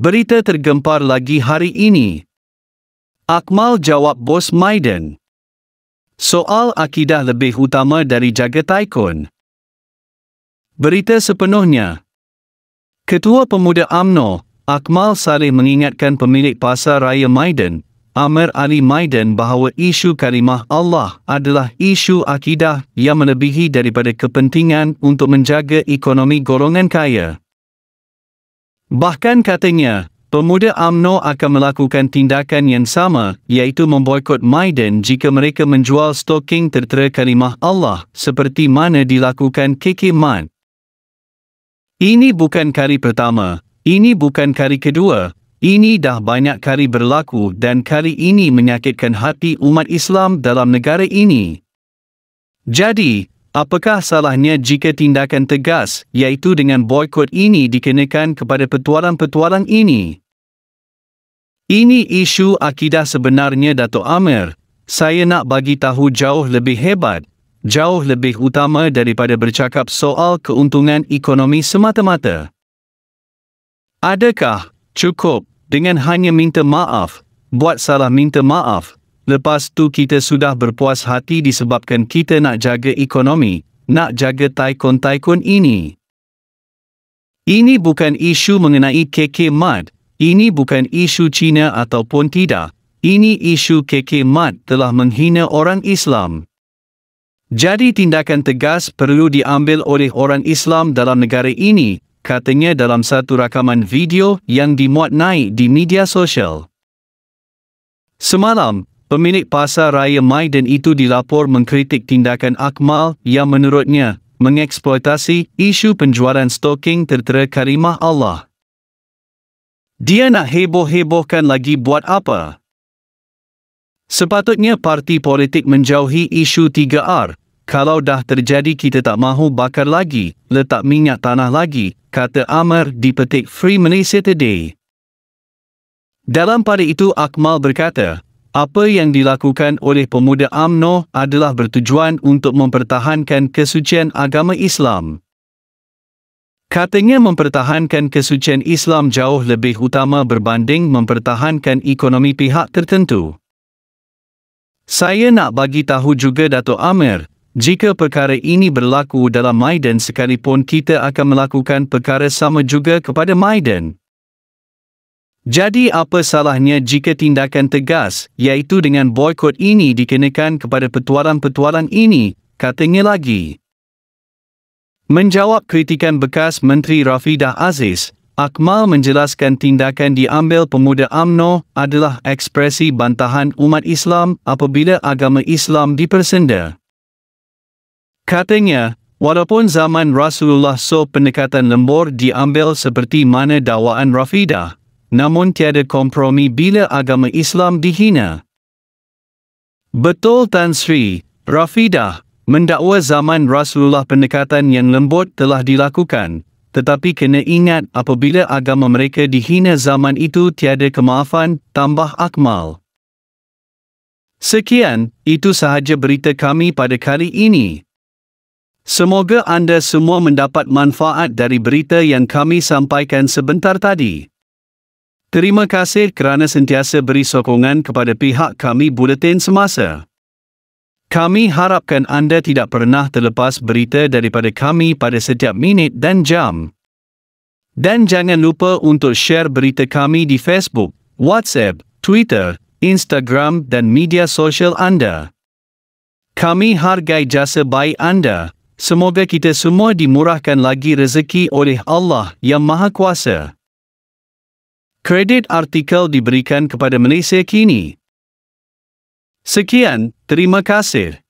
Berita tergempar lagi hari ini. Akmal jawab bos Maiden. Soal akidah lebih utama dari jaga taikun. Berita sepenuhnya. Ketua Pemuda AMNO, Akmal Saleh mengingatkan pemilik pasar raya Maiden, Amir Ali Maiden bahawa isu kalimah Allah adalah isu akidah yang melebihi daripada kepentingan untuk menjaga ekonomi golongan kaya. Bahkan katanya, pemuda AMNO akan melakukan tindakan yang sama, iaitu memboikot Maiden jika mereka menjual stoking tertera kalimah Allah seperti mana dilakukan KK Man. Ini bukan kali pertama, ini bukan kali kedua, ini dah banyak kali berlaku dan kali ini menyakitkan hati umat Islam dalam negara ini. Jadi, Apakah salahnya jika tindakan tegas, iaitu dengan boykot ini dikenakan kepada petualang-petualang ini? Ini isu akidah sebenarnya Dato' Amir. Saya nak bagi tahu jauh lebih hebat, jauh lebih utama daripada bercakap soal keuntungan ekonomi semata-mata. Adakah cukup dengan hanya minta maaf, buat salah minta maaf, Lepas tu kita sudah berpuas hati disebabkan kita nak jaga ekonomi, nak jaga taikun-taikun ini. Ini bukan isu mengenai KK Mad, ini bukan isu China ataupun tidak, ini isu KK Mad telah menghina orang Islam. Jadi tindakan tegas perlu diambil oleh orang Islam dalam negara ini, katanya dalam satu rakaman video yang dimuat naik di media sosial. Semalam, Pemilik pasar raya Maiden itu dilapor mengkritik tindakan Akmal yang menurutnya mengeksploitasi isu penjualan stoking tertera karimah Allah. Dia nak heboh-hebohkan lagi buat apa? Sepatutnya parti politik menjauhi isu 3R. Kalau dah terjadi kita tak mahu bakar lagi, letak minyak tanah lagi, kata Amr di petik Free Malaysia Today. Dalam pada itu Akmal berkata, apa yang dilakukan oleh pemuda AMNO adalah bertujuan untuk mempertahankan kesucian agama Islam. Katanya mempertahankan kesucian Islam jauh lebih utama berbanding mempertahankan ekonomi pihak tertentu. Saya nak bagi tahu juga Dato' Amir, jika perkara ini berlaku dalam Maiden sekalipun kita akan melakukan perkara sama juga kepada Maidan. Jadi apa salahnya jika tindakan tegas iaitu dengan boykot ini dikenakan kepada petualang-petualang ini, katanya lagi. Menjawab kritikan bekas Menteri Rafidah Aziz, Akmal menjelaskan tindakan diambil pemuda AMNO adalah ekspresi bantahan umat Islam apabila agama Islam dipersenda. Katanya, walaupun zaman Rasulullah so pendekatan lembur diambil seperti mana dakwaan Rafidah, namun tiada kompromi bila agama Islam dihina. Betul Tan Sri, Rafidah, mendakwa zaman Rasulullah pendekatan yang lembut telah dilakukan, tetapi kena ingat apabila agama mereka dihina zaman itu tiada kemaafan, tambah akmal. Sekian, itu sahaja berita kami pada kali ini. Semoga anda semua mendapat manfaat dari berita yang kami sampaikan sebentar tadi. Terima kasih kerana sentiasa beri sokongan kepada pihak kami Buletin Semasa. Kami harapkan anda tidak pernah terlepas berita daripada kami pada setiap minit dan jam. Dan jangan lupa untuk share berita kami di Facebook, WhatsApp, Twitter, Instagram dan media sosial anda. Kami hargai jasa baik anda. Semoga kita semua dimurahkan lagi rezeki oleh Allah Yang Maha Kuasa. Kredit artikel diberikan kepada Malaysia kini. Sekian, terima kasih.